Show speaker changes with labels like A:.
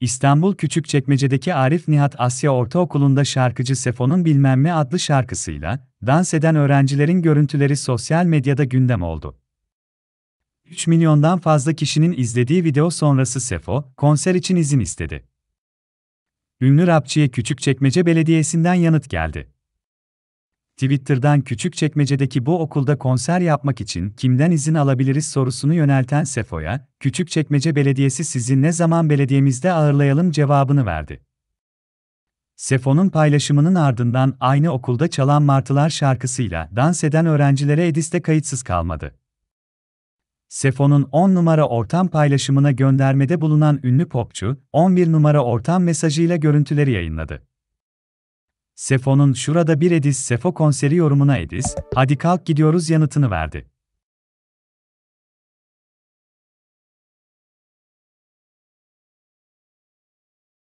A: İstanbul Küçükçekmece'deki Arif Nihat Asya Ortaokulu'nda şarkıcı Sefo'nun Bilmem Ne adlı şarkısıyla, dans eden öğrencilerin görüntüleri sosyal medyada gündem oldu. 3 milyondan fazla kişinin izlediği video sonrası Sefo, konser için izin istedi. Ünlü rapçiye Küçükçekmece Belediyesi'nden yanıt geldi. Twitter'dan küçük çekmecedeki bu okulda konser yapmak için kimden izin alabiliriz sorusunu yönelten Sefo'ya, küçük Küçükçekmece Belediyesi sizi ne zaman belediyemizde ağırlayalım cevabını verdi. Sefo'nun paylaşımının ardından aynı okulda çalan Martılar şarkısıyla dans eden öğrencilere Edis'te kayıtsız kalmadı. Sefo'nun 10 numara ortam paylaşımına göndermede bulunan ünlü popçu, 11 numara ortam mesajıyla görüntüleri yayınladı. Sefo'nun şurada bir Edis Sefo konseri yorumuna Edis, hadi kalk gidiyoruz yanıtını verdi.